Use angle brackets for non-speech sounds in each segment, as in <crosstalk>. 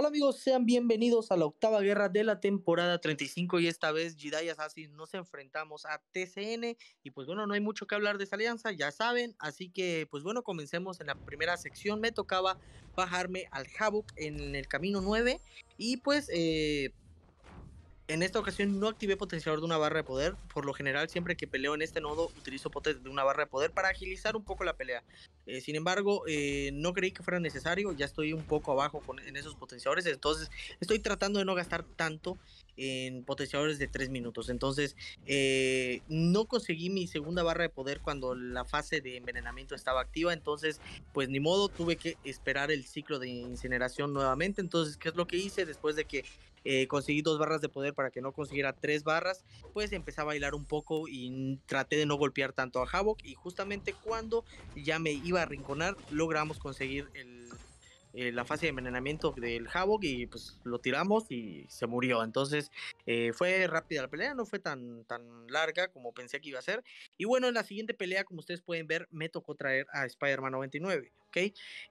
Hola amigos, sean bienvenidos a la octava guerra de la temporada 35 y esta vez Jedi Assassin nos enfrentamos a TCN y pues bueno, no hay mucho que hablar de esa alianza, ya saben, así que pues bueno, comencemos en la primera sección, me tocaba bajarme al Havok en el camino 9 y pues eh, en esta ocasión no activé potenciador de una barra de poder. Por lo general, siempre que peleo en este nodo, utilizo potes de una barra de poder para agilizar un poco la pelea. Eh, sin embargo, eh, no creí que fuera necesario. Ya estoy un poco abajo con, en esos potenciadores. Entonces, estoy tratando de no gastar tanto en potenciadores de 3 minutos. Entonces, eh, no conseguí mi segunda barra de poder cuando la fase de envenenamiento estaba activa. Entonces, pues ni modo, tuve que esperar el ciclo de incineración nuevamente. Entonces, ¿qué es lo que hice después de que eh, conseguí dos barras de poder para que no consiguiera tres barras, pues empecé a bailar un poco y traté de no golpear tanto a Havok y justamente cuando ya me iba a rinconar logramos conseguir eh, la fase de envenenamiento del Havok y pues lo tiramos y se murió. Entonces eh, fue rápida la pelea, no fue tan, tan larga como pensé que iba a ser. Y bueno, en la siguiente pelea, como ustedes pueden ver, me tocó traer a Spider-Man 99.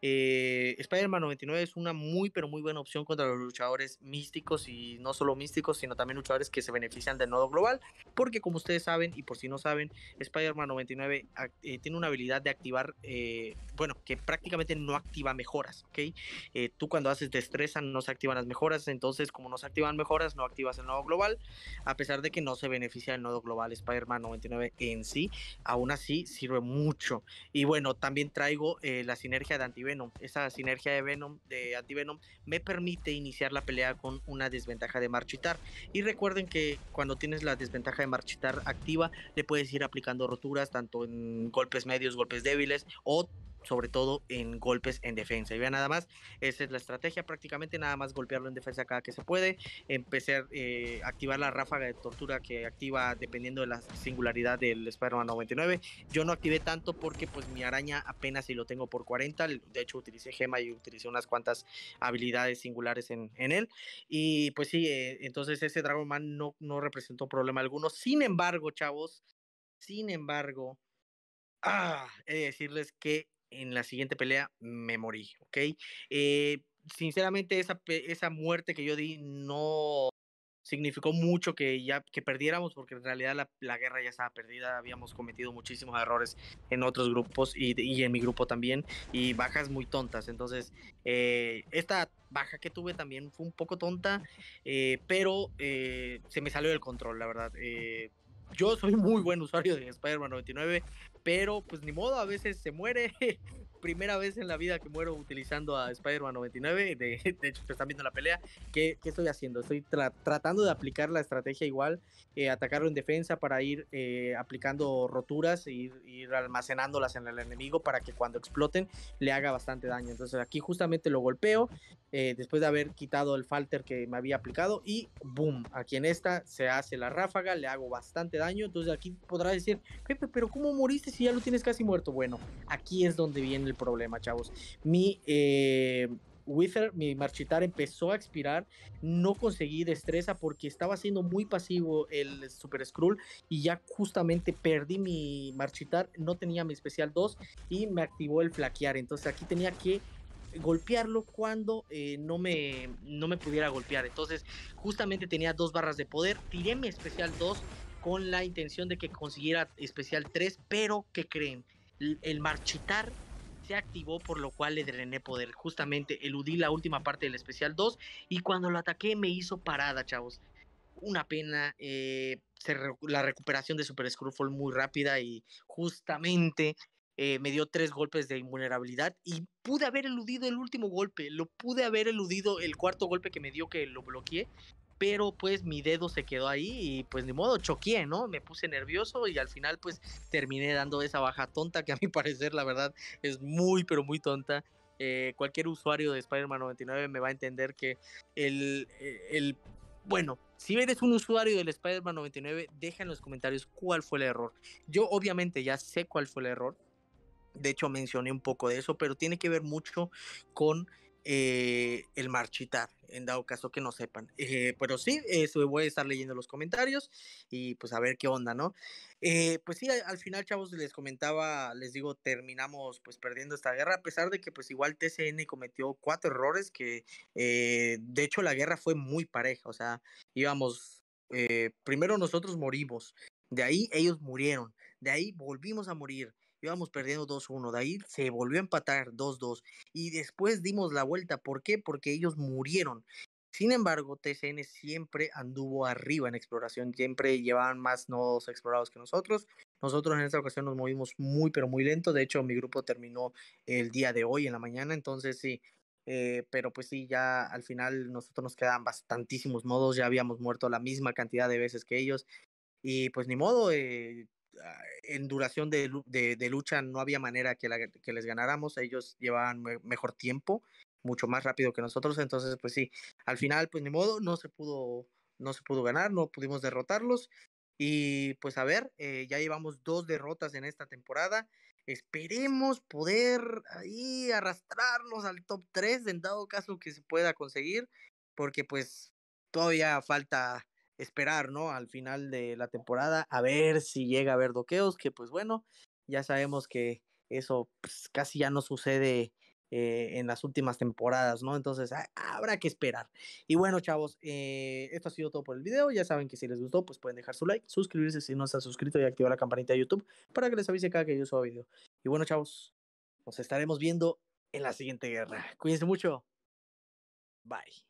Eh, Spider-Man 99 es una muy, pero muy buena opción contra los luchadores místicos y no solo místicos, sino también luchadores que se benefician del nodo global, porque como ustedes saben y por si no saben, Spider-Man 99 eh, tiene una habilidad de activar, eh, bueno, que prácticamente no activa mejoras, ¿ok? tú cuando haces destreza no se activan las mejoras, entonces como no se activan mejoras, no activas el nodo global, a pesar de que no se beneficia del nodo global Spider-Man 99 en sí, aún así sirve mucho. Y bueno, también traigo la sinergia de Antivenom. Esa sinergia de Venom, de Antivenom, me permite iniciar la pelea con una desventaja de marchitar. Y recuerden que cuando tienes la desventaja de marchitar activa, le puedes ir aplicando roturas tanto en golpes medios, golpes débiles o sobre todo en golpes en defensa. Y vean nada más, esa es la estrategia prácticamente, nada más golpearlo en defensa cada que se puede, empezar a eh, activar la ráfaga de tortura que activa dependiendo de la singularidad del Spider-Man 99. Yo no activé tanto porque pues mi araña apenas si lo tengo por 40, de hecho utilicé gema y utilicé unas cuantas habilidades singulares en, él. Y pues sí, eh, entonces ese Dragon Man no, no representó problema alguno. Sin embargo, chavos, sin embargo... Ah, he de decirles que en la siguiente pelea me morí, ¿ok? Eh, sinceramente esa, muerte que yo di no significó mucho que ya que perdiéramos porque en realidad la, la guerra ya estaba perdida, habíamos cometido muchísimos errores en otros grupos y, y en mi grupo también y bajas muy tontas, entonces eh, esta baja que tuve también fue un poco tonta, eh, pero se me salió del control, la verdad. Yo soy muy buen usuario de Spider-Man 99, pero pues ni modo, a veces se muere, primera vez en la vida que muero utilizando a Spider-Man 99. <laughs> De, hecho, están viendo la pelea. ¿Qué, estoy haciendo? Estoy tratando de aplicar la estrategia igual, eh, atacarlo en defensa para ir eh, aplicando roturas e ir, almacenándolas en el enemigo para que cuando exploten le haga bastante daño. Entonces aquí justamente lo golpeo eh, después de haber quitado el falter que me había aplicado y boom, aquí en esta se hace la ráfaga, le hago bastante daño. Entonces aquí podrás decir, Pepe, pero ¿cómo moriste si ya lo tienes casi muerto? Bueno, aquí es donde viene el problema, chavos. Mi eh, Wither, mi marchitar empezó a expirar. No conseguí destreza porque estaba siendo muy pasivo el Super scroll y ya justamente perdí mi marchitar. No tenía mi especial 2 y me activó el flaquear. Entonces aquí tenía que golpearlo cuando eh, no, me, no me pudiera golpear. Entonces justamente tenía dos barras de poder. Tiré mi especial 2 con la intención de que consiguiera especial 3, pero que creen? el marchitar se activó, por lo cual le drené poder. Justamente eludí la última parte del especial 2 y cuando lo ataqué me hizo parada, chavos. Una pena, eh, la recuperación de Super Screw muy rápida y justamente eh, me dio tres golpes de invulnerabilidad y pude haber eludido el último golpe, lo pude haber eludido el cuarto golpe que me dio que lo bloqueé, pero pues mi dedo se quedó ahí y pues ni modo, choqué, ¿no? Me puse nervioso y al final pues terminé dando esa baja tonta que a mi <laughs> parecer la verdad es muy pero muy tonta. Eh, cualquier usuario de Spider-Man 99 me va a entender que el, eh, el bueno, si eres un usuario del Spider-Man 99, deja en los comentarios cuál fue el error. Yo obviamente ya sé cuál fue el error. De hecho, mencioné un poco de eso, pero tiene que ver mucho con eh, el marchitar, en dado caso que no sepan. Eh, pero sí, eso este, voy a estar leyendo los comentarios y pues a ver qué onda, ¿no? Eh, pues sí, al final, chavos, les comentaba, les digo, terminamos pues perdiendo esta guerra, a pesar de que pues igual TCN cometió cuatro errores que, de hecho, la guerra fue muy pareja, o sea, íbamos, primero nosotros morimos, de ahí ellos murieron, de ahí volvimos a morir íbamos perdiendo 2-1, de ahí se volvió a empatar 2-2 y después dimos la vuelta. ¿Por qué? Porque ellos murieron. Sin embargo, TCN siempre anduvo arriba en exploración, siempre llevaban más nodos explorados que nosotros. Nosotros en esta ocasión nos movimos muy, pero muy lento. De hecho, mi grupo terminó el día de hoy, en la mañana, entonces sí. Eh, pero pues sí, ya al final nosotros nos quedaban bastantísimos nodos, ya habíamos muerto la misma cantidad de veces que ellos. Y pues ni modo, eh, Ah, en duración de, lucha no había manera que, les ganáramos, ellos llevaban mejor tiempo, mucho más rápido que nosotros, entonces pues sí, al final pues ni modo, no se pudo, no se pudo ganar, no pudimos derrotarlos y pues a ver, eh, ya llevamos dos derrotas en esta temporada, esperemos poder ahí arrastrarnos al top 3 en dado caso que se pueda conseguir, porque pues todavía falta esperar, ¿no? Al final de la temporada, a ver si llega a haber doqueos, que pues bueno, ya sabemos que eso pues, casi ya no sucede eh, en las últimas temporadas, ¿no? Entonces habrá que esperar. Y bueno, chavos, eh, esto ha sido todo por el video. Ya saben que si les gustó, pues pueden dejar su like, suscribirse si no se están suscrito y activar la campanita de YouTube para que les avise cada que yo suba video. Y bueno, chavos, nos estaremos viendo en la siguiente guerra. Cuídense mucho. Bye.